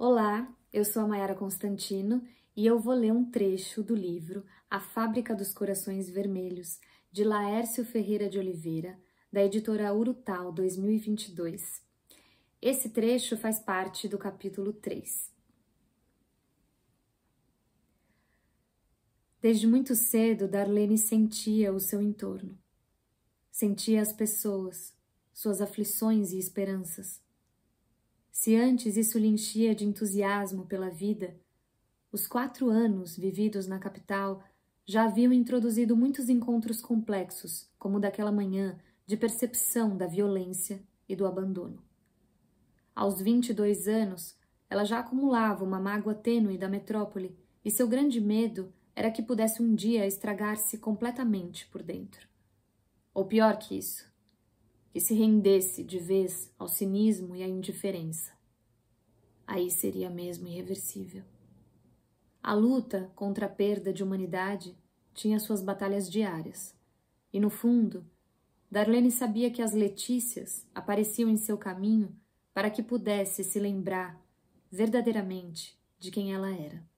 Olá, eu sou a Mayara Constantino e eu vou ler um trecho do livro A Fábrica dos Corações Vermelhos, de Laércio Ferreira de Oliveira, da editora Urutau 2022. Esse trecho faz parte do capítulo 3. Desde muito cedo, Darlene sentia o seu entorno. Sentia as pessoas, suas aflições e esperanças se antes isso lhe enchia de entusiasmo pela vida, os quatro anos vividos na capital já haviam introduzido muitos encontros complexos, como daquela manhã, de percepção da violência e do abandono. Aos 22 anos, ela já acumulava uma mágoa tênue da metrópole e seu grande medo era que pudesse um dia estragar-se completamente por dentro. Ou pior que isso, e se rendesse de vez ao cinismo e à indiferença. Aí seria mesmo irreversível. A luta contra a perda de humanidade tinha suas batalhas diárias. E no fundo, Darlene sabia que as Letícias apareciam em seu caminho para que pudesse se lembrar verdadeiramente de quem ela era.